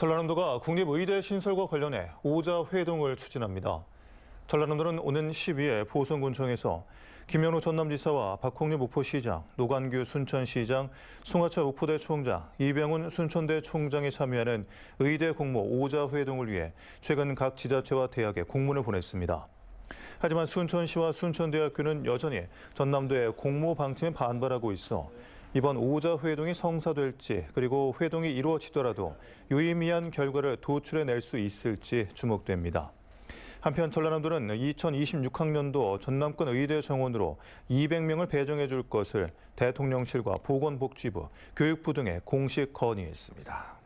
전라남도가 국립의대 신설과 관련해 오자 회동을 추진합니다. 전라남도는 오는 12일 보성군청에서 김현우 전남지사와 박홍류 목포시장, 노관규 순천시장, 송하철 목포대 총장, 이병훈 순천대 총장이 참여하는 의대 공모 오자 회동을 위해 최근 각 지자체와 대학에 공문을 보냈습니다. 하지만 순천시와 순천대학교는 여전히 전남도의 공모 방침에 반발하고 있어 이번 오자 회동이 성사될지 그리고 회동이 이루어지더라도 유의미한 결과를 도출해낼 수 있을지 주목됩니다. 한편 전라남도는 2026학년도 전남권 의대 정원으로 200명을 배정해 줄 것을 대통령실과 보건복지부, 교육부 등에 공식 건의했습니다.